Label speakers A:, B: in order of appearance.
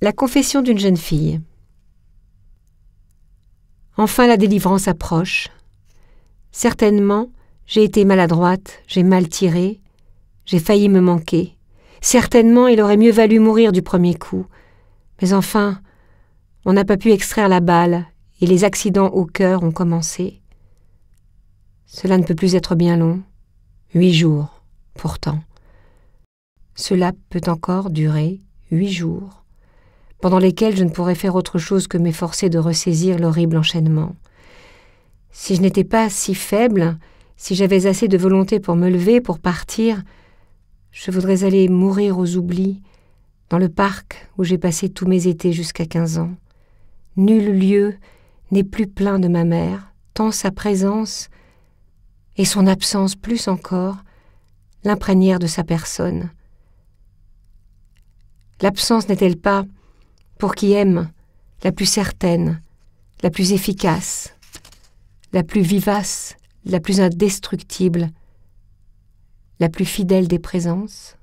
A: La confession d'une jeune fille. Enfin la délivrance approche. Certainement, j'ai été maladroite, j'ai mal tiré, j'ai failli me manquer. Certainement, il aurait mieux valu mourir du premier coup. Mais enfin, on n'a pas pu extraire la balle et les accidents au cœur ont commencé. Cela ne peut plus être bien long. Huit jours, pourtant. Cela peut encore durer huit jours pendant lesquelles je ne pourrais faire autre chose que m'efforcer de ressaisir l'horrible enchaînement. Si je n'étais pas si faible, si j'avais assez de volonté pour me lever, pour partir, je voudrais aller mourir aux oublis, dans le parc où j'ai passé tous mes étés jusqu'à quinze ans. Nul lieu n'est plus plein de ma mère, tant sa présence et son absence plus encore l'imprégnèrent de sa personne. L'absence n'est-elle pas pour qui aime, la plus certaine, la plus efficace, la plus vivace, la plus indestructible, la plus fidèle des présences